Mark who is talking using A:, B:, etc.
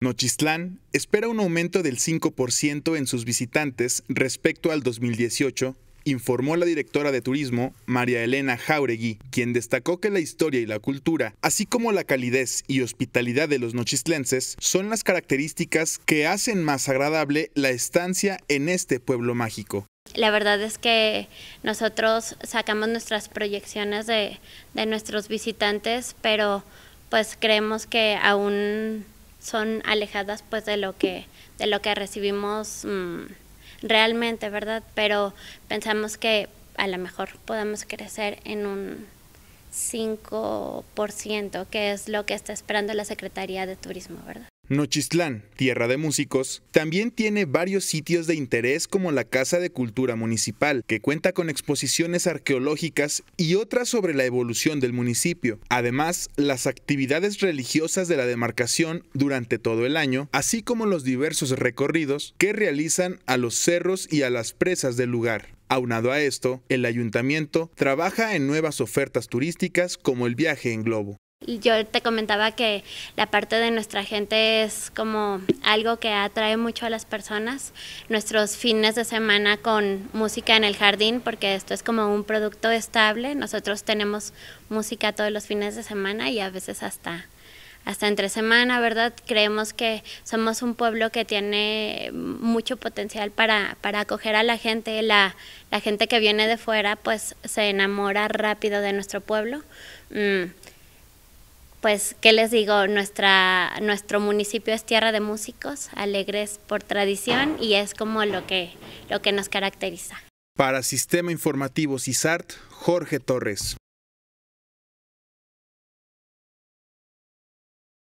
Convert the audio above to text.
A: Nochistlán espera un aumento del 5% en sus visitantes respecto al 2018, informó la directora de turismo, María Elena Jauregui, quien destacó que la historia y la cultura, así como la calidez y hospitalidad de los nochistlenses, son las características que hacen más agradable la estancia en este pueblo mágico.
B: La verdad es que nosotros sacamos nuestras proyecciones de, de nuestros visitantes, pero pues creemos que aún son alejadas pues de lo que, de lo que recibimos mm, realmente, ¿verdad? Pero pensamos que a lo mejor podemos crecer en un 5%, que es lo que está esperando la Secretaría de Turismo, ¿verdad?
A: Nochistlán, tierra de músicos, también tiene varios sitios de interés como la Casa de Cultura Municipal, que cuenta con exposiciones arqueológicas y otras sobre la evolución del municipio. Además, las actividades religiosas de la demarcación durante todo el año, así como los diversos recorridos que realizan a los cerros y a las presas del lugar. Aunado a esto, el ayuntamiento trabaja en nuevas ofertas turísticas como el viaje en globo.
B: Yo te comentaba que la parte de nuestra gente es como algo que atrae mucho a las personas. Nuestros fines de semana con música en el jardín, porque esto es como un producto estable. Nosotros tenemos música todos los fines de semana y a veces hasta hasta entre semana, ¿verdad? Creemos que somos un pueblo que tiene mucho potencial para, para acoger a la gente. La, gente que viene de fuera, pues se enamora rápido de nuestro pueblo. Mm, pues, ¿qué les digo? nuestro municipio es tierra de músicos, alegres por tradición y es como lo que, lo que nos caracteriza.
A: Para Sistema Informativo CISART, Jorge Torres.